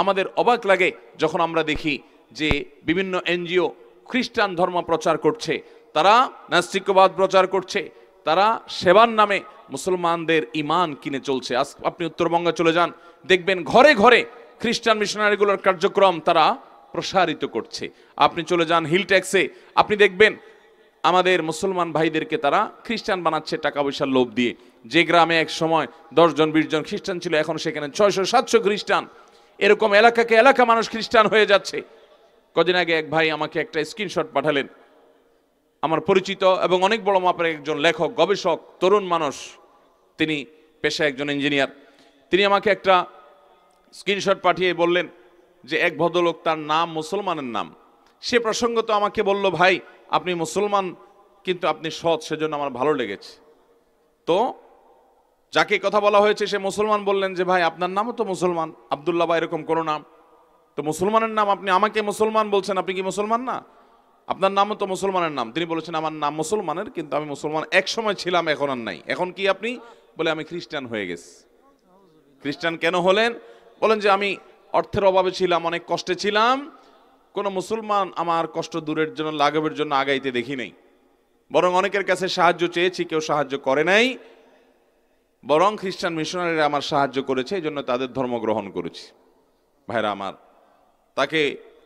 আমাদের অবাক লাগে যখন আমরা দেখি যে বিভিন্ন এনজিও খ্রিস্টান ধর্ম প্রচার করছে তারা নাস্তিকবাদ প্রচার করছে তারা সেবার নামে মুসলমানদের ইমান কিনে চলছে আজ আপনি উত্তরবঙ্গে চলে যান দেখবেন ঘরে ঘরে খ্রিস্টান মিশনারিগুলোর কার্যক্রম তারা প্রসারিত করছে আপনি চলে যান হিল ট্যাক্সে আপনি দেখবেন আমাদের মুসলমান ভাইদেরকে তারা খ্রিস্টান বানাচ্ছে টাকা পয়সার লোভ দিয়ে যে গ্রামে এক সময় দশজন বিশজন খ্রিস্টান ছিল এখন সেখানে ছয়শো সাতশো খ্রিস্টান এরকম এলাকাকে এলাকা মানুষ খ্রিস্টান হয়ে যাচ্ছে কদিন আগে এক ভাই আমাকে একটা স্ক্রিনশট পাঠালেন আমার পরিচিত এবং অনেক বড় মাপের একজন লেখক গবেষক তরুণ মানুষ তিনি পেশায় একজন ইঞ্জিনিয়ার তিনি আমাকে একটা স্ক্রিনশট পাঠিয়ে বললেন যে এক ভদ্রলোক তার নাম মুসলমানের নাম সে প্রসঙ্গ তো আমাকে বলল ভাই আপনি মুসলমান কিন্তু আপনি সৎ সেজন্য আমার ভালো লেগেছে তো যাকে কথা বলা হয়েছে সে মুসলমান বললেন যে ভাই আপনার নামও তো মুসলমান আবদুল্লাহ বা এরকম কোনো নাম তো মুসলমানের নাম আপনি আমাকে মুসলমান বলছেন আপনি কি মুসলমান না আপনার নামও তো মুসলমানের নাম তিনি বলেছেন আমার নাম মুসলমানের কিন্তু আমি মুসলমান এক সময় ছিলাম এখন আর নাই এখন কি আপনি বলে আমি খ্রিস্টান হয়ে গেছি খ্রিস্টান কেন হলেন বলেন যে আমি অর্থের অভাবে ছিলাম অনেক কষ্টে ছিলাম কোনো মুসলমান আমার কষ্ট দূরের জন্য লাঘবের জন্য আগাইতে দেখি নাই বরং অনেকের কাছে সাহায্য চেয়েছি কেউ সাহায্য করে নাই বরং খ্রিস্টান মিশনারিরা আমার সাহায্য করেছে এই জন্য তাদের ধর্ম গ্রহণ করেছি ভাইরা আমার তাকে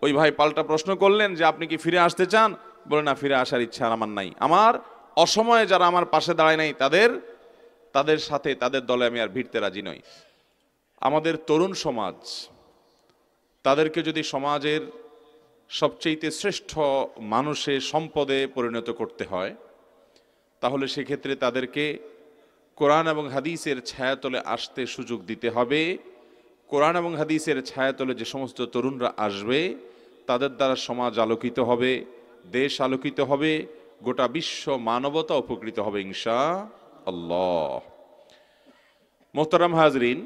ওই ভাই পাল্টা প্রশ্ন করলেন যে আপনি কি ফিরে আসতে চান বলে না ফিরে আসার ইচ্ছা আমার নাই আমার অসময়ে যারা আমার পাশে দাঁড়ায় নাই তাদের তাদের সাথে তাদের দলে আমি আর ভিড়তে রাজি নই আমাদের তরুণ সমাজ তাদেরকে যদি সমাজের সবচেয়ে শ্রেষ্ঠ মানুষে সম্পদে পরিণত করতে হয় তাহলে সেক্ষেত্রে তাদেরকে কোরআন এবং হাদিসের ছায়াতলে আসতে সুযোগ দিতে হবে কোরআন এবং হাদিসের ছায়াতলে যে সমস্ত তরুণরা আসবে তাদের দ্বারা সমাজ আলোকিত হবে দেশ আলোকিত হবে গোটা বিশ্ব মানবতা উপকৃত হবে ইংসা আল্লাহ মোহতারাম হাজরিন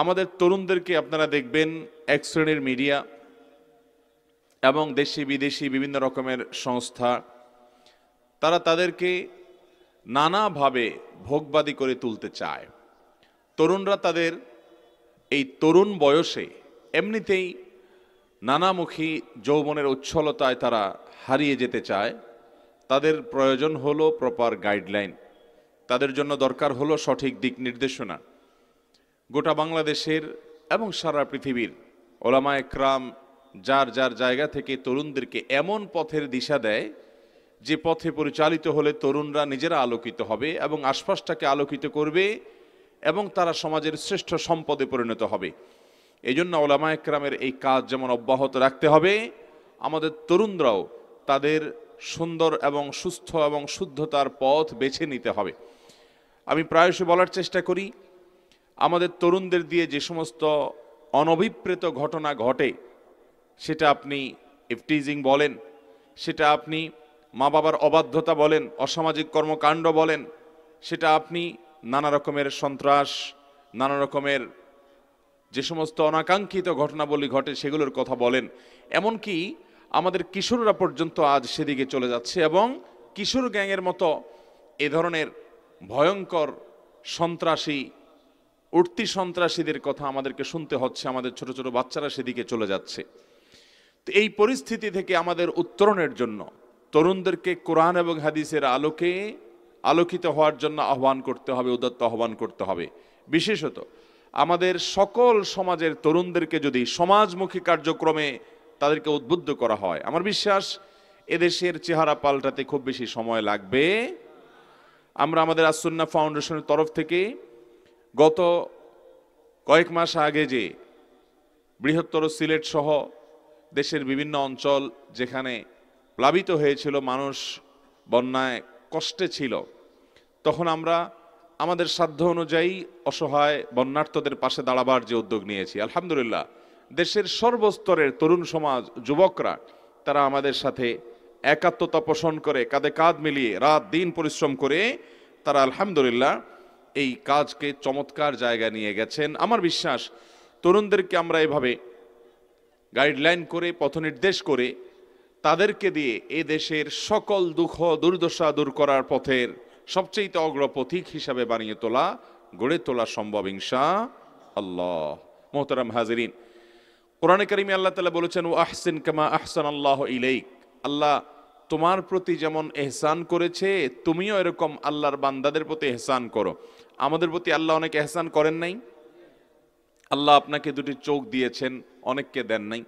আমাদের তরুণদেরকে আপনারা দেখবেন এক শ্রেণীর মিডিয়া এবং দেশি বিদেশি বিভিন্ন রকমের সংস্থা তারা তাদেরকে নানাভাবে ভোগবাদী করে তুলতে চায় তরুণরা তাদের এই তরুণ বয়সে এমনিতেই নানামুখী যৌবনের উচ্ছলতায় তারা হারিয়ে যেতে চায় তাদের প্রয়োজন হলো প্রপার গাইডলাইন তাদের জন্য দরকার হলো সঠিক দিক নির্দেশনা গোটা বাংলাদেশের এবং সারা পৃথিবীর ওলামায় ক্রাম যার যার জায়গা থেকে তরুণদেরকে এমন পথের দিশা দেয় যে পথে পরিচালিত হলে তরুণরা নিজেরা আলোকিত হবে এবং আশপাশটাকে আলোকিত করবে এবং তারা সমাজের শ্রেষ্ঠ সম্পদে পরিণত হবে এই জন্য ওলামা একরামের এই কাজ যেমন অব্যাহত রাখতে হবে আমাদের তরুণরাও তাদের সুন্দর এবং সুস্থ এবং শুদ্ধতার পথ বেছে নিতে হবে আমি প্রায়শই বলার চেষ্টা করি আমাদের তরুণদের দিয়ে যে সমস্ত অনভিপ্রেত ঘটনা ঘটে সেটা আপনি ইফটিজিং বলেন সেটা আপনি মা বাবার অবাধ্যতা বলেন অসামাজিক কর্মকাণ্ড বলেন সেটা আপনি নানা রকমের সন্ত্রাস নানা রকমের যে সমস্ত অনাকাঙ্ক্ষিত ঘটনাবলী ঘটে সেগুলোর কথা বলেন এমনকি আমাদের কিশোররা পর্যন্ত আজ সেদিকে চলে যাচ্ছে এবং কিশোর গ্যাংয়ের মতো এ ধরনের ভয়ঙ্কর সন্ত্রাসী উঠতি সন্ত্রাসীদের কথা আমাদেরকে শুনতে হচ্ছে আমাদের ছোট ছোট বাচ্চারা সেদিকে চলে যাচ্ছে তো এই পরিস্থিতি থেকে আমাদের উত্তরণের জন্য তরুণদেরকে কোরআন এবং হাদিসের আলোকে আলোকিত হওয়ার জন্য আহ্বান করতে হবে উদাত্ত আহ্বান করতে হবে বিশেষত আমাদের সকল সমাজের তরুণদেরকে যদি সমাজমুখী কার্যক্রমে তাদেরকে উদ্বুদ্ধ করা হয় আমার বিশ্বাস এদেশের চেহারা পাল্টাতে খুব বেশি সময় লাগবে আমরা আমাদের আসন্না ফাউন্ডেশনের তরফ থেকে গত কয়েক মাস আগে যে বৃহত্তর সিলেট সহ দেশের বিভিন্ন অঞ্চল যেখানে প্লাবিত হয়েছিল মানুষ বন্যায় কষ্টে ছিল তখন আমরা আমাদের সাধ্য অনুযায়ী অসহায় বন্যার্থদের পাশে দাঁড়াবার যে উদ্যোগ নিয়েছি আলহামদুলিল্লাহ দেশের সর্বস্তরের তরুণ সমাজ যুবকরা তারা আমাদের সাথে একাত্মতা পোষণ করে কাঁধে কাঁধ মিলিয়ে রাত দিন পরিশ্রম করে তারা আলহামদুলিল্লাহ এই কাজকে চমৎকার জায়গা নিয়ে গেছেন আমার বিশ্বাস তরুণদেরকে আমরা এভাবে গাইডলাইন করে পথনির্দেশ করে তাদেরকে দিয়ে এ দেশের সকল দুঃখ দুর্দশা দূর করার পথের সবচেয়ে অগ্রপথিক হিসাবে বানিয়ে তোলা গড়ে তোলা সম্ভব ইংসা আল্লাহ মোহতারাম হাজরিন কোরআনে করিমে আল্লাহ তালা বলেছেন ও আহসিন কামা আহসান আল্লাহ ইলেইক আল্লাহ তোমার প্রতি যেমন এহসান করেছে তুমিও এরকম আল্লাহর বান্দাদের প্রতি এহসান করো আমাদের প্রতি আল্লাহ অনেক এহসান করেন নাই আল্লাহ আপনাকে দুটি চোখ দিয়েছেন অনেককে দেন নাই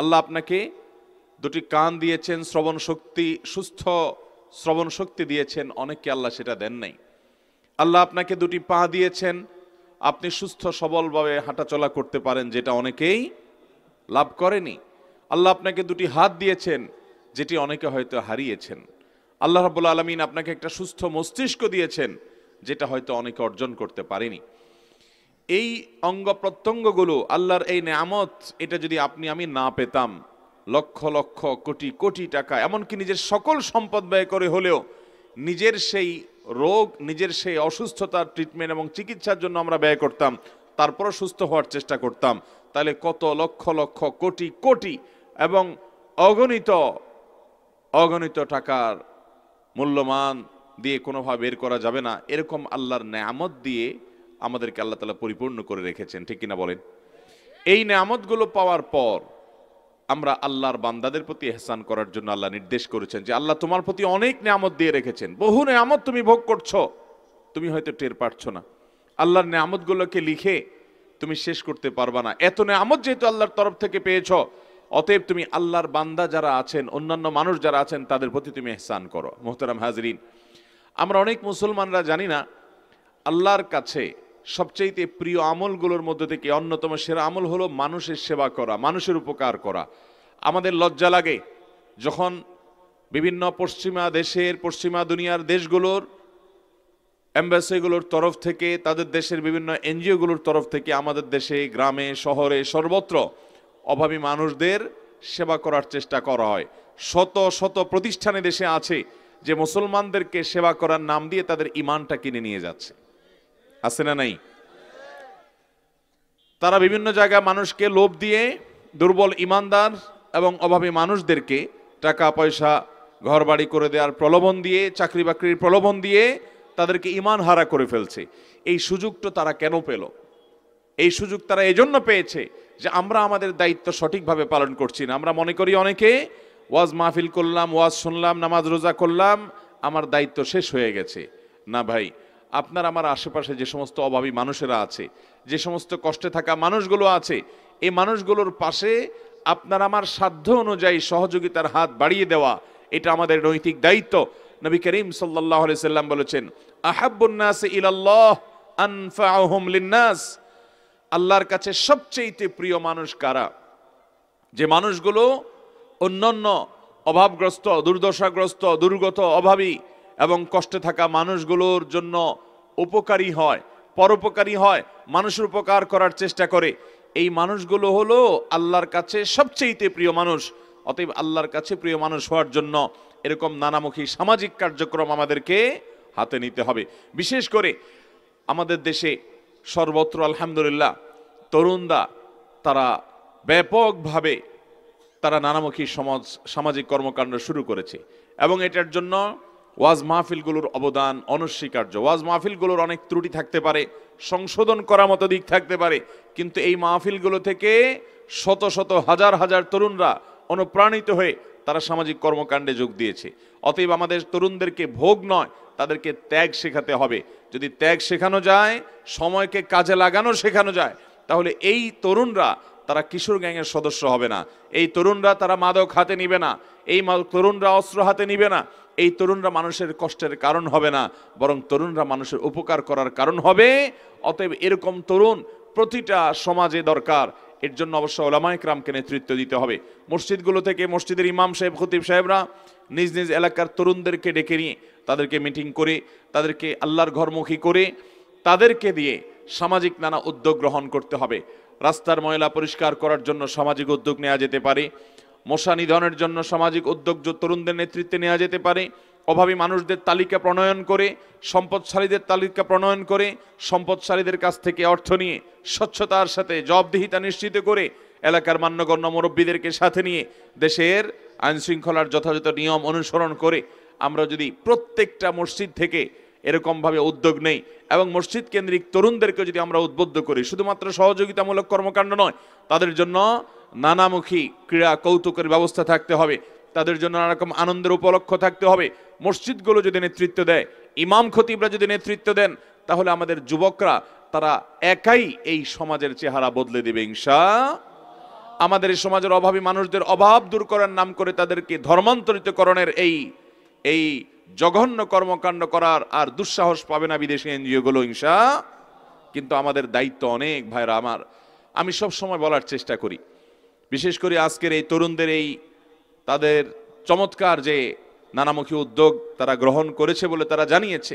আল্লাহ আপনাকে দুটি কান দিয়েছেন শ্রবণ শক্তি সুস্থ শ্রবণ শক্তি দিয়েছেন অনেককে আল্লাহ সেটা দেন নাই আল্লাহ আপনাকে দুটি পা দিয়েছেন আপনি সুস্থ সবলভাবে হাঁটাচলা করতে পারেন যেটা অনেকেই লাভ করেনি আল্লাহ আপনাকে দুটি হাত দিয়েছেন যেটি অনেকে হয়তো হারিয়েছেন আল্লাহ রাবুল আলমিন আপনাকে একটা সুস্থ মস্তিষ্ক দিয়েছেন যেটা হয়তো অনেকে অর্জন করতে পারেনি এই অঙ্গ প্রত্যঙ্গগুলো আল্লাহর এই নামত এটা যদি আপনি আমি না পেতাম লক্ষ লক্ষ কোটি কোটি টাকা এমনকি নিজের সকল সম্পদ ব্যয় করে হলেও নিজের সেই রোগ নিজের সেই অসুস্থতার ট্রিটমেন্ট এবং চিকিৎসার জন্য আমরা ব্যয় করতাম তারপরও সুস্থ হওয়ার চেষ্টা করতাম তাহলে কত লক্ষ লক্ষ কোটি কোটি এবং অগণিত অগণিত টাকার মূল্যমান দিয়ে কোনোভাবে বের করা যাবে না এরকম আল্লাহর নেয়ামত দিয়ে আমাদেরকে আল্লাহ তালা পরিপূর্ণ করে রেখেছেন ঠিক কিনা বলেন এই নামতগুলো পাওয়ার পর আমরা আল্লাহর বান্দাদের প্রতি এহসান করার জন্য আল্লাহ নির্দেশ করেছেন যে আল্লাহ তোমার প্রতি অনেক নেয়ামত দিয়ে রেখেছেন বহু নেয়ামত তুমি ভোগ করছো তুমি হয়তো টের পারছো না আল্লাহর নেয়ামতগুলোকে লিখে তুমি শেষ করতে পারবা না এত নিয়ামত যেহেতু আল্লাহর তরফ থেকে পেয়েছ অতএব তুমি আল্লাহর বান্দা যারা আছেন অন্যান্য মানুষ যারা আছেন তাদের প্রতি তুমি এহসান করো মোহতারাম হাজরিন আমরা অনেক মুসলমানরা জানি না আল্লাহর কাছে সবচাইতে প্রিয় আমলগুলোর মধ্যে থেকে অন্যতম সেরা আমল হলো মানুষের সেবা করা মানুষের উপকার করা আমাদের লজ্জা লাগে যখন বিভিন্ন পশ্চিমা দেশের পশ্চিমা দুনিয়ার দেশগুলোর অ্যাম্বাসিগুলোর তরফ থেকে তাদের দেশের বিভিন্ন এনজিওগুলোর তরফ থেকে আমাদের দেশে গ্রামে শহরে সর্বত্র অভাবী মানুষদের সেবা করার চেষ্টা করা হয় শত শত প্রতিষ্ঠানে দেশে আছে যে মুসলমানদেরকে সেবা করার নাম দিয়ে তাদের ইমানটা কিনে নিয়ে যাচ্ছে আছে না নাই তারা বিভিন্ন জায়গায় মানুষকে লোভ দিয়ে দুর্বল ইমানদার এবং অভাবী মানুষদেরকে টাকা পয়সা ঘর বাড়ি করে দেওয়ার প্রলোভন দিয়ে চাকরি বাকরির প্রলোভন দিয়ে তাদেরকে ইমান হারা করে ফেলছে এই সুযোগটা তারা কেন পেল এই সুযোগ তারা এজন্য পেয়েছে যে আমরা আমাদের দায়িত্ব সঠিকভাবে পালন করছি না আমরা মনে করি অনেকে ওয়াজ মাহফিল করলাম ওয়াজ শুনলাম নামাজ রোজা করলাম আমার দায়িত্ব শেষ হয়ে গেছে না ভাই আপনার আমার আশেপাশে যে সমস্ত অভাবী মানুষেরা আছে যে সমস্ত কষ্টে থাকা মানুষগুলো আছে এই মানুষগুলোর পাশে আপনার আমার সাধ্য অনুযায়ী সহযোগিতার হাত বাড়িয়ে দেওয়া এটা আমাদের নৈতিক দায়িত্ব নবী করিম সাল্লাহ সাল্লাম বলেছেন আহাবুন্নাস ইলাল্লাহ লিন্নাস আল্লাহর কাছে সবচেয়ে প্রিয় মানুষ কারা যে মানুষগুলো অন্যান্য অভাবগ্রস্ত দুর্দশাগ্রস্ত দুর্গত অভাবী এবং কষ্টে থাকা মানুষগুলোর জন্য উপকারী হয় পরোপকারী হয় মানুষের উপকার করার চেষ্টা করে এই মানুষগুলো হলো আল্লাহর কাছে সবচেয়েতে প্রিয় মানুষ অতএব আল্লাহর কাছে প্রিয় মানুষ হওয়ার জন্য এরকম নানামুখী সামাজিক কার্যক্রম আমাদেরকে হাতে নিতে হবে বিশেষ করে আমাদের দেশে সর্বত্র আলহামদুলিল্লাহ তরুণরা তারা ব্যাপকভাবে তারা নানামুখী সমাজ সামাজিক কর্মকাণ্ড শুরু করেছে এবং এটার জন্য ওয়াজ মাহফিলগুলোর অবদান অনস্বীকার্য ওয়াজ মাহফিলগুলোর অনেক ত্রুটি থাকতে পারে সংশোধন করার মতো দিক থাকতে পারে কিন্তু এই মাহফিলগুলো থেকে শত শত হাজার হাজার তরুণরা অনুপ্রাণিত হয়ে তারা সামাজিক কর্মকাণ্ডে যোগ দিয়েছে অতএব আমাদের তরুণদেরকে ভোগ নয় তাদেরকে ত্যাগ শেখাতে হবে যদি ত্যাগ শেখানো যায় সময়কে কাজে লাগানো শেখানো যায় তাহলে এই তরুণরা তারা কিশোর গ্যাংয়ের সদস্য হবে না এই তরুণরা তারা মাদক হাতে নিবে না এই তরুণরা অস্ত্র হাতে নিবে না এই তরুণরা মানুষের কষ্টের কারণ হবে না বরং তরুণরা মানুষের উপকার করার কারণ হবে অতএব এরকম তরুণ প্রতিটা সমাজে দরকার এর জন্য অবশ্য ওলামায় ক্রামকে নেতৃত্ব দিতে হবে মসজিদগুলো থেকে মসজিদের ইমাম সাহেব খতিব সাহেবরা নিজ নিজ এলাকার তরুণদেরকে ডেকে নিয়ে তাদেরকে মিটিং করে তাদেরকে আল্লাহর ঘরমুখী করে তাদেরকে দিয়ে সামাজিক নানা উদ্যোগ গ্রহণ করতে হবে রাস্তার ময়লা পরিষ্কার করার জন্য সামাজিক উদ্যোগ নেওয়া যেতে পারে মশা নিধনের জন্য সামাজিক উদ্যোগ তরুণদের নেতৃত্বে নেওয়া যেতে পারে অভাবী মানুষদের তালিকা প্রণয়ন করে সম্পদশালীদের তালিকা প্রণয়ন করে সম্পদশালীদের কাছ থেকে অর্থ নিয়ে স্বচ্ছতার সাথে জবাবদিহিতা নিশ্চিত করে এলাকার মান্যগণ্য মুরব্বীদেরকে সাথে নিয়ে দেশের আইনশৃঙ্খলার যথাযথ নিয়ম অনুসরণ করে আমরা যদি প্রত্যেকটা মসজিদ থেকে এরকমভাবে উদ্যোগ নেই এবং মসজিদ কেন্দ্রিক তরুণদেরকে যদি আমরা উদ্বুদ্ধ করি শুধুমাত্র সহযোগিতামূলক কর্মকাণ্ড নয় তাদের জন্য নানামুখী ক্রীড়া কৌতুকের ব্যবস্থা থাকতে হবে তাদের জন্য নানা রকম আনন্দের উপলক্ষ থাকতে হবে মসজিদগুলো যদি নেতৃত্ব দেয় ইমাম খতিবরা যদি নেতৃত্ব দেন তাহলে আমাদের যুবকরা তারা একাই এই সমাজের চেহারা বদলে দেবে ইংসা আমাদের এই সমাজের অভাবী মানুষদের অভাব দূর করার নাম করে তাদেরকে ধর্মান্তরিতকরণের এই এই জঘন্য কর্মকাণ্ড করার আর দুঃসাহস পাবে না বিদেশি এনজিওগুলো ইংসা কিন্তু আমাদের দায়িত্ব অনেক ভাইরা আমার আমি সব সময় বলার চেষ্টা করি বিশেষ করে আজকের এই তরুণদের এই তাদের চমৎকার যে নানামুখী উদ্যোগ তারা গ্রহণ করেছে বলে তারা জানিয়েছে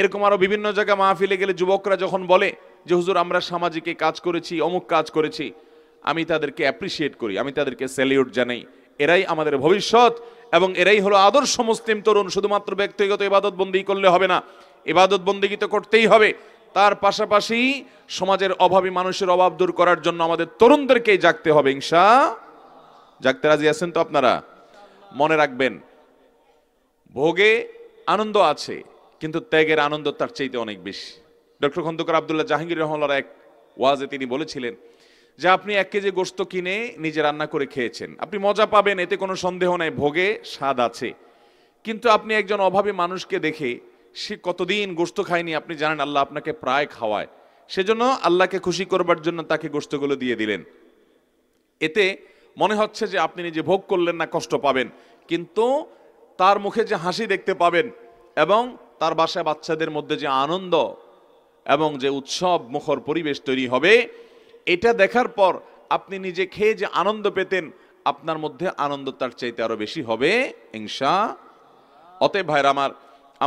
এরকম আরও বিভিন্ন জায়গায় মাহফিলে গেলে যুবকরা যখন বলে যে হুজুর আমরা সামাজিকে কাজ করেছি অমুক কাজ করেছি আমি তাদেরকে অ্যাপ্রিসিয়েট করি আমি তাদেরকে স্যালিউট জানাই এরাই আমাদের ভবিষ্যৎ এবং এরাই হলো আদর্শ মুসলিম তরুণ শুধুমাত্র ব্যক্তিগত ইবাদত বন্দি করলে হবে না ইবাদত বন্দিগি তো করতেই হবে তার পাশাপাশি সমাজের অভাবী মানুষের অভাব দূর করার জন্য আমাদের তরুণদেরকেই জাগতে হবে ইংসা জাগতে রাজি আছেন তো আপনারা মনে রাখবেন ভোগে আনন্দ আছে কিন্তু ত্যাগের আনন্দ তার চাইতে অনেক বেশি ডক্টর খন্দকার আবদুল্লাহ জাহাঙ্গীর রহমার এক ওয়াজে তিনি বলেছিলেন যে আপনি এক কেজি গোস্ত কিনে নিজে রান্না করে খেয়েছেন আপনি মজা পাবেন এতে কোনো সন্দেহ নাই ভোগে স্বাদ আছে কিন্তু আপনি একজন অভাবী মানুষকে দেখে সে কতদিন গোস্ত খায়নি আপনি জানেন আল্লাহ আপনাকে প্রায় খাওয়ায় সেজন্য আল্লাহকে খুশি করবার জন্য তাকে গোস্তগুলো দিয়ে দিলেন এতে মনে হচ্ছে যে আপনি নিজে ভোগ করলেন না কষ্ট পাবেন কিন্তু তার মুখে যে হাসি দেখতে পাবেন এবং তার বাসায় বাচ্চাদের মধ্যে যে আনন্দ এবং যে উৎসব মুখর পরিবেশ তৈরি হবে এটা দেখার পর আপনি নিজে খেয়ে যে আনন্দ পেতেন আপনার মধ্যে আনন্দ তার চাইতে আরো বেশি হবে ইংসা অতএব ভাইর আমার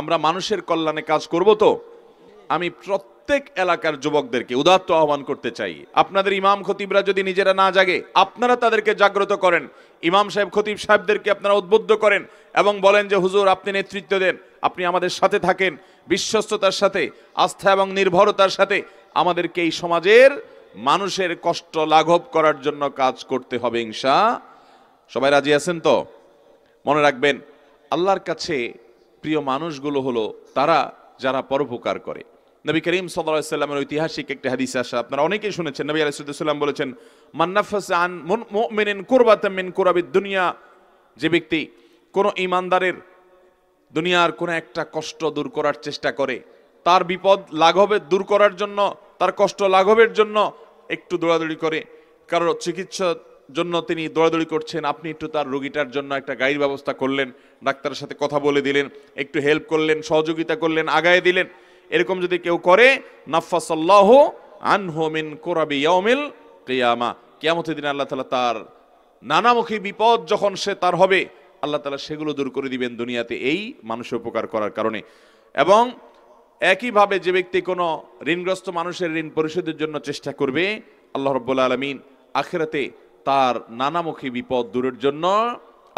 আমরা মানুষের কল্যাণে কাজ করব তো আমি প্রত্যেক এলাকার যুবকদেরকে উদাত্ত আহ্বান করতে চাই আপনাদের ইমাম খতিবরা যদি নিজেরা না জাগে আপনারা তাদেরকে জাগ্রত করেন ইমাম সাহেব খতিব সাহেবদেরকে আপনারা উদ্বুদ্ধ করেন এবং বলেন যে হুজুর আপনি নেতৃত্ব দেন আপনি আমাদের সাথে থাকেন বিশ্বস্ততার সাথে আস্থা এবং নির্ভরতার সাথে আমাদেরকে এই সমাজের মানুষের কষ্ট লাঘব করার জন্য কাজ করতে হবে ইংসা সবাই রাজি আছেন তো মনে রাখবেন আল্লাহর কাছে প্রিয় মানুষগুলো হলো তারা যারা পরোপকার করে নবী করিম সাল্লামের ঐতিহাসিক একটি হাদিস আসা আপনারা অনেকেই শুনেছেন নবী আলাইসাল্লাম বলেছেন মান্নাফাস আন মেনেন কোরবাতামিন কোরাবিদ দুনিয়া যে ব্যক্তি কোনো ইমানদারের দুনিয়ার কোনো একটা কষ্ট দূর করার চেষ্টা করে তার বিপদ লাঘবের দূর করার জন্য তার কষ্ট লাঘবের জন্য একটু দৌড়াদৌড়ি করে কারো চিকিৎসার জন্য তিনি দৌড়াদৌড়ি করছেন আপনি একটু তার রোগীটার জন্য একটা গাইড ব্যবস্থা করলেন ডাক্তারের সাথে কথা বলে দিলেন একটু হেল্প করলেন সহযোগিতা করলেন আগায় দিলেন এরকম যদি কেউ করে নাফাসল্লাহ আনহোমিন কোরাবি ইয়ামিল কেয়ামা কেয়ামতের দিন আল্লাহ তালা তার নানামুখী বিপদ যখন সে তার হবে আল্লাহ তালা সেগুলো দূর করে দিবেন দুনিয়াতে এই মানুষের উপকার করার কারণে এবং একইভাবে যে ব্যক্তি কোনো ঋণগ্রস্ত মানুষের ঋণ পরিশোধের জন্য চেষ্টা করবে আল্লাহ রব্বুল আলমিন আখেরাতে তার নানামুখী বিপদ দূরের জন্য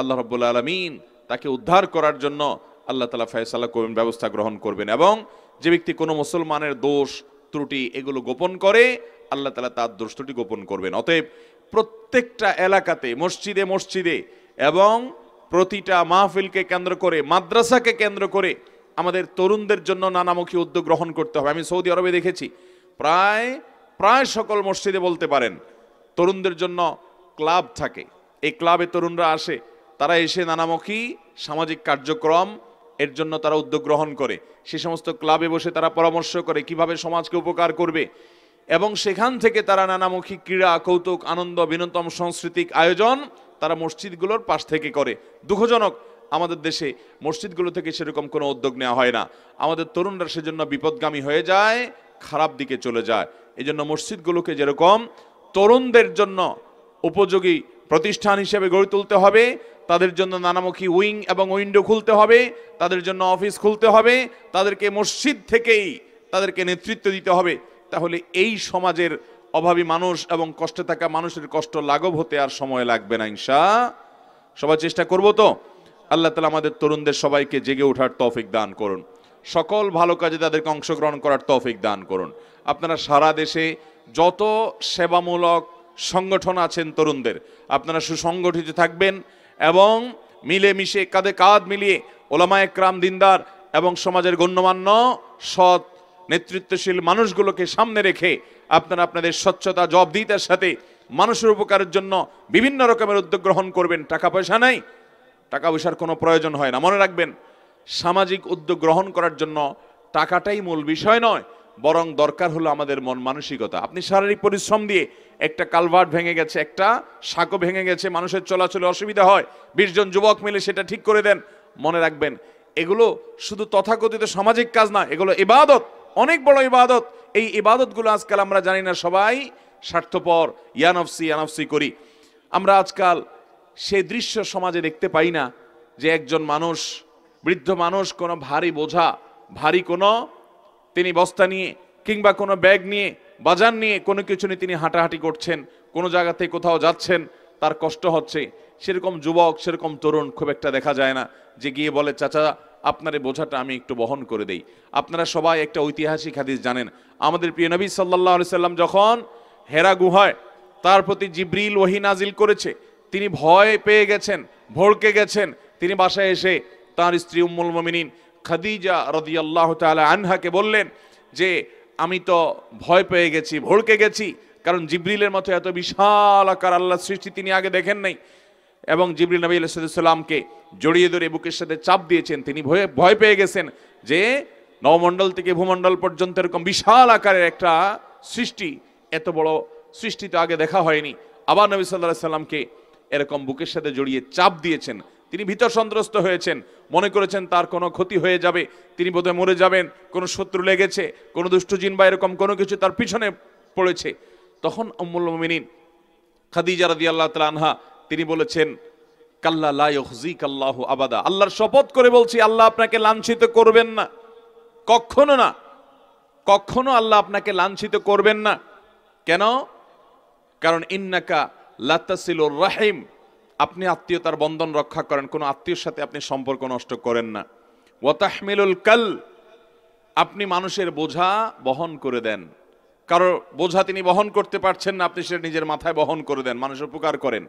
আল্লাহ রব্বুল আলমিন তাকে উদ্ধার করার জন্য আল্লাহ তালা ফয়সাল্লাহ করবেন ব্যবস্থা গ্রহণ করবেন এবং যে ব্যক্তি কোনো মুসলমানের দোষ ত্রুটি এগুলো গোপন করে আল্লাহ তালা তার দোষ ত্রুটি গোপন করবেন অতএব প্রত্যেকটা এলাকাতে মসজিদে মসজিদে এবং প্রতিটা মাহফিলকে কেন্দ্র করে মাদ্রাসাকে কেন্দ্র করে আমাদের তরুণদের জন্য নানামুখী উদ্যোগ গ্রহণ করতে হবে আমি সৌদি আরবে দেখেছি প্রায় প্রায় সকল মসজিদে বলতে পারেন তরুণদের জন্য ক্লাব থাকে এই ক্লাবে তরুণরা আসে তারা এসে নানামুখী সামাজিক কার্যক্রম এর জন্য তারা উদ্যোগ গ্রহণ করে সে সমস্ত ক্লাবে বসে তারা পরামর্শ করে কিভাবে সমাজকে উপকার করবে এবং সেখান থেকে তারা নানামুখী ক্রীড়া কৌতুক আনন্দ বিনোদন সাংস্কৃতিক আয়োজন তারা মসজিদগুলোর পাশ থেকে করে দুঃখজনক আমাদের দেশে মসজিদগুলো থেকে সেরকম কোনো উদ্যোগ নেওয়া হয় না আমাদের তরুণরা সেজন্য বিপদগামী হয়ে যায় খারাপ দিকে চলে যায় এই জন্য মসজিদগুলোকে যেরকম তরুণদের জন্য উপযোগী প্রতিষ্ঠান হিসেবে গড়ে তুলতে হবে তাদের জন্য নানামুখী উইং এবং উইন্ডো খুলতে হবে তাদের জন্য অফিস খুলতে হবে তাদেরকে মসজিদ থেকেই তাদেরকে নেতৃত্ব দিতে হবে তাহলে এই সমাজের অভাবী মানুষ এবং কষ্টে থাকা মানুষের কষ্ট লাঘব হতে আর সময় লাগবে না ইনশা সবার চেষ্টা করব তো আল্লাহ তালা আমাদের তরুণদের সবাইকে জেগে ওঠার তৌফিক দান করুন সকল ভালো কাজে তাদেরকে অংশগ্রহণ করার তৌফিক দান করুন আপনারা সারা দেশে যত সেবামূলক সংগঠন আছেন তরুণদের আপনারা সুসংগঠিত থাকবেন এবং মিলেমিশে কাঁধে কাঁধ মিলিয়ে ওলামা একরাম দিনদার এবং সমাজের গণ্যমান্য সৎ নেতৃত্বশীল মানুষগুলোকে সামনে রেখে আপনারা আপনাদের স্বচ্ছতা জবাবদিহিতার সাথে মানুষের উপকারের জন্য বিভিন্ন রকমের উদ্যোগ গ্রহণ করবেন টাকা পয়সা নাই টাকা পয়সার কোনো প্রয়োজন হয় না মনে রাখবেন সামাজিক উদ্যোগ গ্রহণ করার জন্য টাকাটাই মূল বিষয় নয় বরং দরকার হলো আমাদের মন মানসিকতা আপনি শারীরিক পরিশ্রম দিয়ে একটা কালভার্ট ভেঙে গেছে একটা সাঁকো ভেঙে গেছে মানুষের চলাচলে অসুবিধা হয় বিশ জন যুবক মিলে সেটা ঠিক করে দেন মনে রাখবেন এগুলো শুধু তথাকথিত সামাজিক কাজ না এগুলো ইবাদত অনেক বড় ইবাদত এই ইবাদতগুলো আজকাল আমরা জানি না সবাই স্বার্থপর ইয়ানফসি ইয়ানফসি করি আমরা আজকাল সে দৃশ্য সমাজে দেখতে পাই না যে একজন মানুষ বৃদ্ধ মানুষ কোনো ভারী বোঝা ভারী কোনো তিনি বস্তা নিয়ে কিংবা কোনো ব্যাগ নিয়ে বাজার নিয়ে কোনো কিছু নিয়ে তিনি হাঁটাহাঁটি করছেন কোনো জায়গাতে কোথাও যাচ্ছেন তার কষ্ট হচ্ছে সেরকম যুবক সেরকম তরুণ খুব একটা দেখা যায় না যে গিয়ে বলে চাচা আপনার এই বোঝাটা আমি একটু বহন করে দেই আপনারা সবাই একটা ঐতিহাসিক হাদিস জানেন আমাদের প্রিয় নবী সাল্লাহ সাল্লাম যখন হেরা গুহায় তার প্রতি জিব্রিল ওহি নাজিল করেছে তিনি ভয় পেয়ে গেছেন ভড়কে গেছেন তিনি বাসায় এসে তার স্ত্রী উম্মুল মমিনিন খাদিজা রদি আল্লাহ তালা আনহাকে বললেন যে আমি তো ভয় পেয়ে গেছি ভড়কে গেছি কারণ জিব্রিলের মতো এত বিশাল আকার আল্লাহ সৃষ্টি তিনি আগে দেখেন নাই এবং জিব্রিল নবী আলাইসাল্লামকে জড়িয়ে ধরে বুকের সাথে চাপ দিয়েছেন তিনি ভয়ে ভয় পেয়ে গেছেন যে নবমণ্ডল থেকে ভূমণ্ডল পর্যন্ত এরকম বিশাল আকারের একটা সৃষ্টি এত বড় সৃষ্টি তো আগে দেখা হয়নি আবার নবী সাল্লাহ সাল্লামকে এরকম বুকের সাথে জড়িয়ে চাপ দিয়েছেন তিনি ভীত সন্ত্রস্ত হয়েছেন মনে করেছেন তার কোনো ক্ষতি হয়ে যাবে তিনি বোধহয় মরে যাবেন কোনো শত্রু লেগেছে কোনো জিন বা এরকম কোনো কিছু তার পিছনে পড়েছে তখন অমুল মিনিন খাদিজা রাদি আল্লাহ আনহা তিনি বলেছেন কাল্লা লাইজি কাল্লাহ আবাদা আল্লাহর শপথ করে বলছি আল্লাহ আপনাকে লাঞ্ছিত করবেন না কখনো না কখনো আল্লাহ আপনাকে লাঞ্ছিত করবেন না কেন কারণ ইন্নাকা লাতাসিলুর রাহিম আপনি আত্মীয়তার বন্ধন রক্ষা করেন কোনো আত্মীয়র সাথে আপনি সম্পর্ক নষ্ট করেন না ওয়াতাহমিলুল কাল আপনি মানুষের বোঝা বহন করে দেন কারো বোঝা তিনি বহন করতে পারছেন না আপনি সেটা নিজের মাথায় বহন করে দেন মানুষের উপকার করেন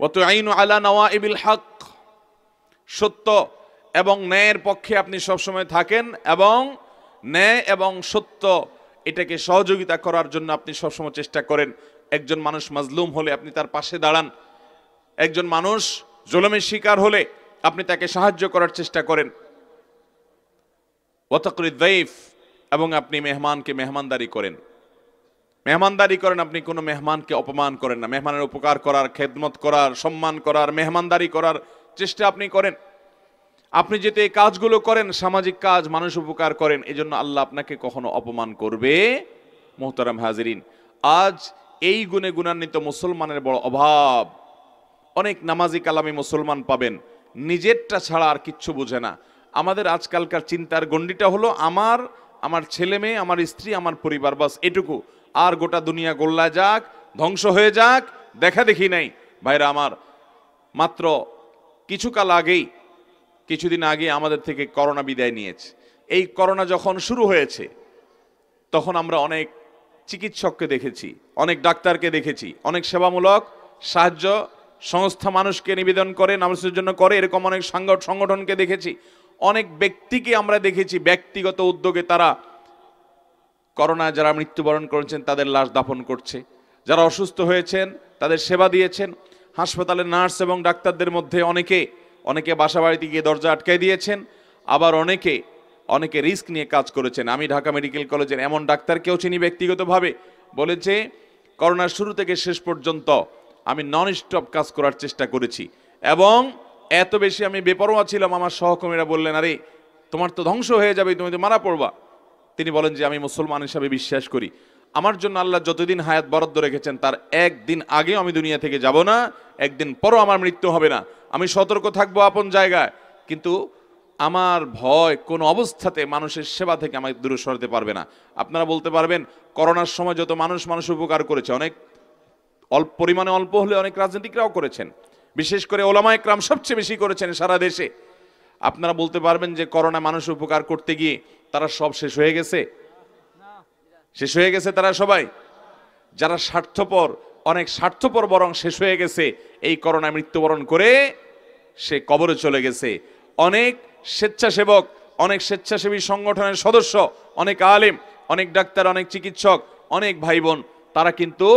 ওয়াতু আইন আলা নওয়া ইবিল হক সত্য এবং ন্যায়ের পক্ষে আপনি সবসময় থাকেন এবং ন্যায় এবং সত্য এটাকে সহযোগিতা করার জন্য আপনি সবসময় চেষ্টা করেন একজন মানুষ মাজলুম হলে আপনি তার পাশে দাঁড়ান একজন মানুষ জলমের শিকার হলে আপনি তাকে সাহায্য করার চেষ্টা করেন এবং আপনি মেহমানকে মেহমানদারি করেন মেহমানদারি করেন আপনি কোনো মেহমানকে অপমান করেন না মেহমানের উপকার করার খেদমত করার সম্মান করার মেহমানদারি করার চেষ্টা আপনি করেন আপনি যেতে এই কাজগুলো করেন সামাজিক কাজ মানুষ উপকার করেন এজন্য আল্লাহ আপনাকে কখনো অপমান করবে মোহতারাম হাজরিন আজ এই গুণে গুণান্বিত মুসলমানের বড় অভাব অনেক নামাজি কালামি মুসলমান পাবেন নিজেরটা ছাড়া আর কিচ্ছু বুঝে না আমাদের আজকালকার চিন্তার গণ্ডিটা হলো আমার আমার ছেলে মেয়ে আমার স্ত্রী আমার পরিবার বাস এটুকু আর গোটা দুনিয়া গোল্লা যাক ধ্বংস হয়ে যাক দেখা দেখি নাই ভাইরা আমার মাত্র কিছুকাল আগেই কিছুদিন আগে আমাদের থেকে করোনা বিদায় নিয়েছে এই করোনা যখন শুরু হয়েছে তখন আমরা অনেক চিকিৎসককে দেখেছি অনেক ডাক্তারকে দেখেছি অনেক সেবামূলক সাহায্য সংস্থা মানুষকে নিবেদন করে মানুষের জন্য করে এরকম অনেক সংগঠনকে দেখেছি অনেক ব্যক্তিকে আমরা দেখেছি ব্যক্তিগত উদ্যোগে তারা করোনা যারা মৃত্যুবরণ করেছেন তাদের লাশ দাফন করছে যারা অসুস্থ হয়েছেন তাদের সেবা দিয়েছেন হাসপাতালে নার্স এবং ডাক্তারদের মধ্যে অনেকে অনেকে বাসা বাড়িতে গিয়ে দরজা আটকাই দিয়েছেন আবার অনেকে অনেকে রিস্ক নিয়ে কাজ করেছেন আমি ঢাকা মেডিকেল কলেজের এমন ডাক্তারকেও চিনি ব্যক্তিগতভাবে বলেছে করোনার শুরু থেকে শেষ পর্যন্ত আমি নন স্টপ কাজ করার চেষ্টা করেছি এবং এত বেশি আমি বেপরোয়া ছিলাম আমার সহকর্মীরা বললেন আরে তোমার তো ধ্বংস হয়ে যাবে তুমি তো মারা পড়বা তিনি বলেন যে আমি মুসলমান হিসাবে বিশ্বাস করি আমার জন্য আল্লাহ যতদিন হায়াত বরাদ্দ রেখেছেন তার একদিন আগেও আমি দুনিয়া থেকে যাব না একদিন পরও আমার মৃত্যু হবে না আমি সতর্ক থাকবো আপন জায়গায় কিন্তু আমার ভয় কোন অবস্থাতে মানুষের সেবা থেকে আমাকে দূরে সরাতে পারবে না আপনারা বলতে পারবেন করোনার সময় যত মানুষ মানুষ উপকার করেছে অনেক অল্প পরিমাণে অল্প হলে অনেক রাজনীতিকরাও করেছেন বিশেষ করে ওলামায় ক্রাম সবচেয়ে বেশি করেছেন সারা দেশে আপনারা বলতে পারবেন যে করোনা মানুষ উপকার করতে গিয়ে তারা সব শেষ হয়ে গেছে শেষ হয়ে গেছে তারা সবাই যারা স্বার্থপর অনেক স্বার্থপর বরং শেষ হয়ে গেছে এই করোনায় মৃত্যুবরণ করে সে কবরে চলে গেছে অনেক স্বেচ্ছাসেবক অনেক স্বেচ্ছাসেবী সংগঠনের সদস্য অনেক আলেম অনেক ডাক্তার অনেক চিকিৎসক অনেক ভাই বোন তারা কিন্তু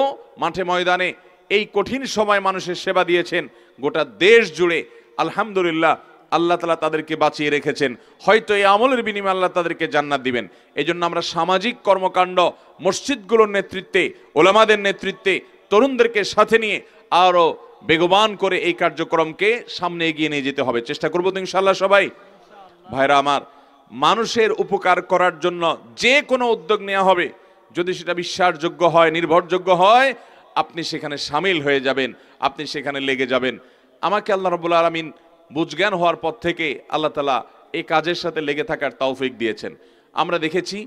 মাঠে ময়দানে এই কঠিন সময় মানুষের সেবা দিয়েছেন গোটা দেশ জুড়ে আলহামদুলিল্লাহ আল্লাহ তালা তাদেরকে বাঁচিয়ে রেখেছেন হয়তো এই আমলের বিনিময়ে আল্লাহ তাদেরকে জান্নাত দিবেন এই জন্য আমরা সামাজিক কর্মকাণ্ড মসজিদগুলোর নেতৃত্বে ওলামাদের নেতৃত্বে তরুণদেরকে সাথে নিয়ে আরও বেগবান করে এই কার্যক্রমকে সামনে এগিয়ে নিয়ে যেতে হবে চেষ্টা করবো তো ইনশাল্লাহ সবাই ভাইরা আমার মানুষের উপকার করার জন্য যে কোনো উদ্যোগ নেওয়া হবে যদি সেটা বিশ্বাসযোগ্য হয় নির্ভরযোগ্য হয় আপনি সেখানে সামিল হয়ে যাবেন আপনি সেখানে লেগে যাবেন আমাকে আল্লাহ রবুল আলমিন বুঝজ্ঞান হওয়ার পর থেকে আল্লাহ তালা এই কাজের সাথে লেগে থাকার তৌফিক দিয়েছেন আমরা দেখেছি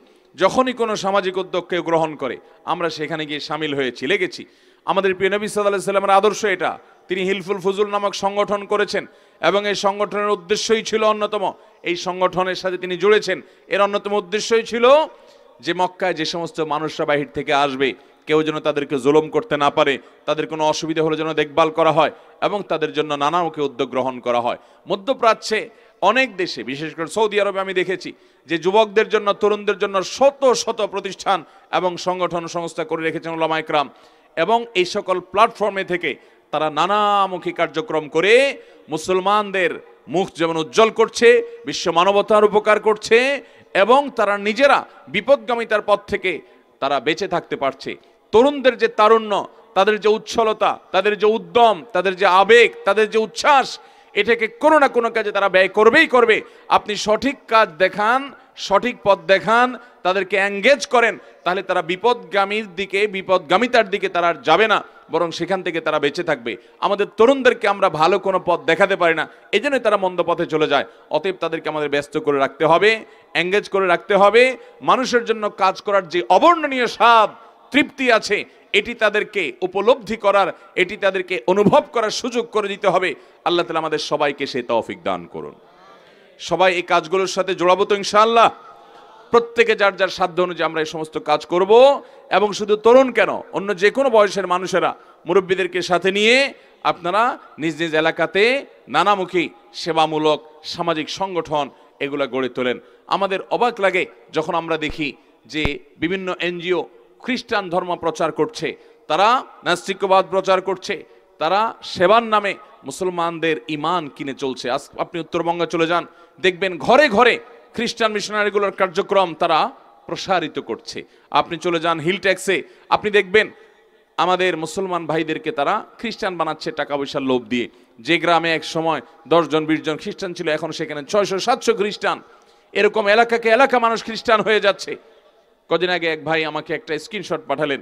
যখনই কোনো সামাজিক উদ্যোগকে গ্রহণ করে আমরা সেখানে গিয়ে সামিল হয়েছি লেগেছি আমাদের প্রিয় নবী সাল্লাহ সাল্লামের আদর্শ এটা তিনি হিলফুল ফজুল নামক সংগঠন করেছেন এবং এই সংগঠনের উদ্দেশ্যই ছিল অন্যতম এই সংগঠনের সাথে তিনি জুড়েছেন এর অন্যতম উদ্দেশ্যই ছিল যে মক্কায় যে সমস্ত মানুষরা বাহির থেকে আসবে কেউ যেন তাদেরকে জুলম করতে না পারে তাদের কোনো অসুবিধা হলে যেন দেখভাল করা হয় এবং তাদের জন্য ওকে উদ্যোগ গ্রহণ করা হয় মধ্যপ্রাচ্যে অনেক দেশে বিশেষ করে সৌদি আরবে আমি দেখেছি যে যুবকদের জন্য তরুণদের জন্য শত শত প্রতিষ্ঠান এবং সংগঠন সংস্থা করে রেখেছেন ওলামাইকরাম এবং এই সকল প্ল্যাটফর্মে থেকে তারা নানামুখী কার্যক্রম করে মুসলমানদের মুখ যেমন উজ্জ্বল করছে বিশ্ব মানবতার উপকার করছে এবং তারা নিজেরা বিপদগামিতার পথ থেকে তারা বেঁচে থাকতে পারছে তরুণদের যে তারুণ্য তাদের যে উচ্ছলতা তাদের যে উদ্যম তাদের যে আবেগ তাদের যে উচ্ছ্বাস এটাকে কোনো না কোনো কাজে তারা ব্যয় করবেই করবে আপনি সঠিক কাজ দেখান সঠিক পথ দেখান তাদেরকে অ্যাঙ্গেজ করেন তাহলে তারা বিপদগামীর দিকে বিপদগামিতার দিকে তারা আর যাবে না বরং সেখান থেকে তারা বেঁচে থাকবে আমাদের তরুণদেরকে আমরা ভালো কোনো পথ দেখাতে পারি না এই জন্যই তারা মন্দ পথে চলে যায় অতএব তাদেরকে আমাদের ব্যস্ত করে রাখতে হবে অ্যাঙ্গেজ করে রাখতে হবে মানুষের জন্য কাজ করার যে অবর্ণনীয় স্বাদ তৃপ্তি আছে এটি তাদেরকে উপলব্ধি করার এটি তাদেরকে অনুভব করার সুযোগ করে দিতে হবে আল্লাহ তালা আমাদের সবাইকে সে তৌফিক দান করুন সবাই এই কাজগুলোর সাথে জোড়াবো তো ইনশাল্লাহ প্রত্যেকে যার যার সাধ্য অনুযায়ী আমরা এই সমস্ত কাজ করব এবং শুধু তরুণ কেন অন্য যে কোনো বয়সের মানুষেরা মুরব্বীদেরকে সাথে নিয়ে আপনারা নিজ নিজ এলাকাতে নানামুখী সেবামূলক সামাজিক সংগঠন এগুলো গড়ে তোলেন আমাদের অবাক লাগে যখন আমরা দেখি যে বিভিন্ন এনজিও খ্রিস্টান ধর্ম প্রচার করছে তারা নাস্তিকবাদ প্রচার করছে তারা সেবার নামে মুসলমানদের ইমান কিনে চলছে আজ আপনি উত্তরবঙ্গে চলে যান দেখবেন ঘরে ঘরে খ্রিস্টান মিশনারিগুলোর কার্যক্রম তারা প্রসারিত করছে আপনি চলে যান হিল ট্যাক্সে আপনি দেখবেন আমাদের মুসলমান ভাইদেরকে তারা খ্রিস্টান বানাচ্ছে টাকা পয়সার লোভ দিয়ে যে গ্রামে এক সময় দশজন বিশজন খ্রিস্টান ছিল এখন সেখানে ছয়শো সাতশো খ্রিস্টান এরকম এলাকাকে এলাকা মানুষ খ্রিস্টান হয়ে যাচ্ছে কদিন আগে এক ভাই আমাকে একটা স্ক্রিনশট পাঠালেন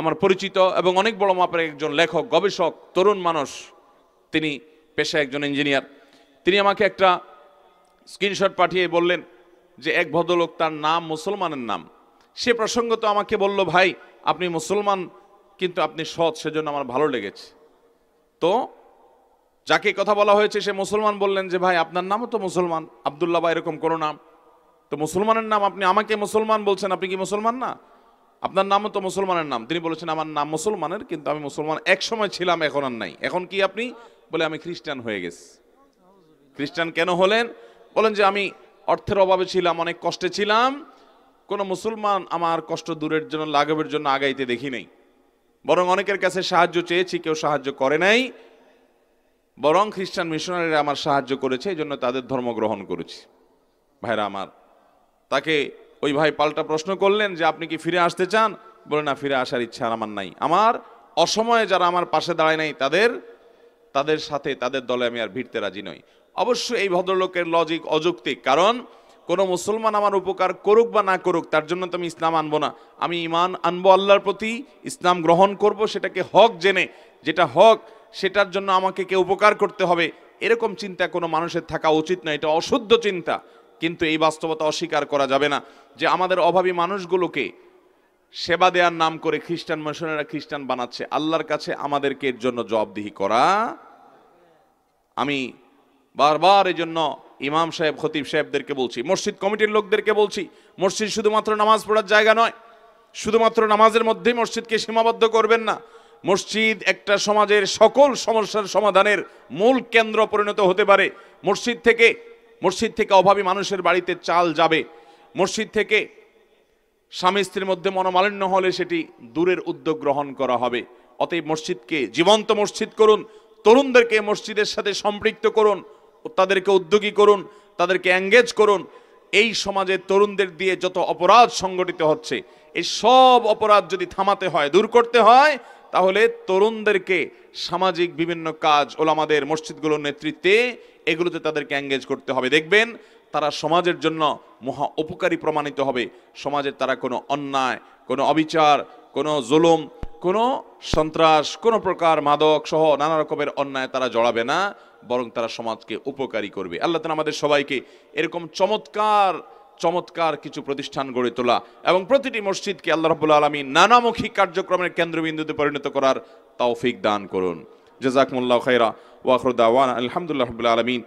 আমার পরিচিত এবং অনেক বড় মাপের একজন লেখক গবেষক তরুণ মানুষ তিনি পেশায় একজন ইঞ্জিনিয়ার তিনি আমাকে একটা স্ক্রিনশট পাঠিয়ে বললেন যে এক ভদ্রলোক তার নাম মুসলমানের নাম সে প্রসঙ্গ তো আমাকে বলল ভাই আপনি মুসলমান কিন্তু আপনি সৎ সেজন্য আমার ভালো লেগেছে তো যাকে কথা বলা হয়েছে সে মুসলমান বললেন যে ভাই আপনার নামও তো মুসলমান আবদুল্লাহ বা এরকম কোনো নাম তো মুসলমানের নাম আপনি আমাকে মুসলমান বলছেন আপনি কি মুসলমান না আপনার নামও তো মুসলমানের নাম তিনি বলেছেন আমার নাম মুসলমানের কিন্তু আমি মুসলমান এক সময় ছিলাম এখন আর নাই এখন কি আপনি বলে আমি খ্রিস্টান হয়ে গেছি খ্রিস্টান কেন হলেন বলেন যে আমি অর্থের অভাবে ছিলাম অনেক কষ্টে ছিলাম কোনো মুসলমান আমার কষ্ট দূরের জন্য লাঘবের জন্য আগাইতে দেখি নাই বরং অনেকের কাছে সাহায্য চেয়েছি কেউ সাহায্য করে নাই বরং খ্রিস্টান মিশনারিরা আমার সাহায্য করেছে এই জন্য তাদের ধর্ম গ্রহণ করেছি ভাইরা আমার তাকে ওই ভাই পাল্টা প্রশ্ন করলেন যে আপনি কি ফিরে আসতে চান বলে না ফিরে আসার ইচ্ছা আমার নাই আমার অসময়ে যারা আমার পাশে দাঁড়ায় নাই তাদের তাদের সাথে তাদের দলে আমি আর ভিড়তে রাজি নই অবশ্য এই ভদ্রলোকের লজিক অযৌক্তিক কারণ কোনো মুসলমান আমার উপকার করুক বা না করুক তার জন্য তো আমি ইসলাম আনবো না আমি ইমান আনবো আল্লাহর প্রতি ইসলাম গ্রহণ করব সেটাকে হক জেনে যেটা হক সেটার জন্য আমাকে কে উপকার করতে হবে এরকম চিন্তা কোনো মানুষের থাকা উচিত না এটা অশুদ্ধ চিন্তা কিন্তু এই বাস্তবতা অস্বীকার করা যাবে না যে আমাদের অভাবী মানুষগুলোকে সেবা দেওয়ার নাম করে খ্রিস্টান মিশনেরা খ্রিস্টান বানাচ্ছে আল্লাহর কাছে আমাদেরকে এর জন্য জবাবদিহি করা আমি বারবার এই জন্য ইমাম সাহেব খতিব সাহেবদেরকে বলছি মসজিদ কমিটির লোকদেরকে বলছি মসজিদ শুধুমাত্র নামাজ পড়ার জায়গা নয় শুধুমাত্র নামাজের মধ্যেই মসজিদকে সীমাবদ্ধ করবেন না মসজিদ একটা সমাজের সকল সমস্যার সমাধানের মূল কেন্দ্র পরিণত হতে পারে মসজিদ থেকে মসজিদ থেকে অভাবী মানুষের বাড়িতে চাল যাবে মসজিদ থেকে স্বামী স্ত্রীর মধ্যে মনোমালিন্য হলে সেটি দূরের উদ্যোগ গ্রহণ করা হবে অতএব মসজিদকে জীবন্ত মসজিদ করুন তরুণদেরকে মসজিদের সাথে সম্পৃক্ত করুন তাদেরকে উদ্যোগী করুন তাদেরকে এঙ্গেজ করুন এই সমাজে তরুণদের দিয়ে যত অপরাধ সংগঠিত হচ্ছে এই সব অপরাধ যদি থামাতে হয় দূর করতে হয় তাহলে তরুণদেরকে সামাজিক বিভিন্ন কাজ ওলামাদের মসজিদগুলোর নেতৃত্বে এগুলোতে তাদেরকে অ্যাঙ্গেজ করতে হবে দেখবেন তারা সমাজের জন্য মহা উপকারী প্রমাণিত হবে সমাজের তারা কোনো অন্যায় কোনো অবিচার কোনো জুলুম কোনো সন্ত্রাস কোনো প্রকার মাদক সহ নানা রকমের অন্যায় তারা জড়াবে না বরং তারা সমাজকে উপকারী করবে আল্লাহ তালা আমাদের সবাইকে এরকম চমৎকার চমৎকার কিছু প্রতিষ্ঠান গড়ে তোলা এবং প্রতিটি মসজিদকে আল্লাহ রবুল্লা আলমী নানামুখী কার্যক্রমের কেন্দ্রবিন্দুতে পরিণত করার তৌফিক দান করুন جزاكم الله خيرا واخر دعوانا الحمد لله رب العالمين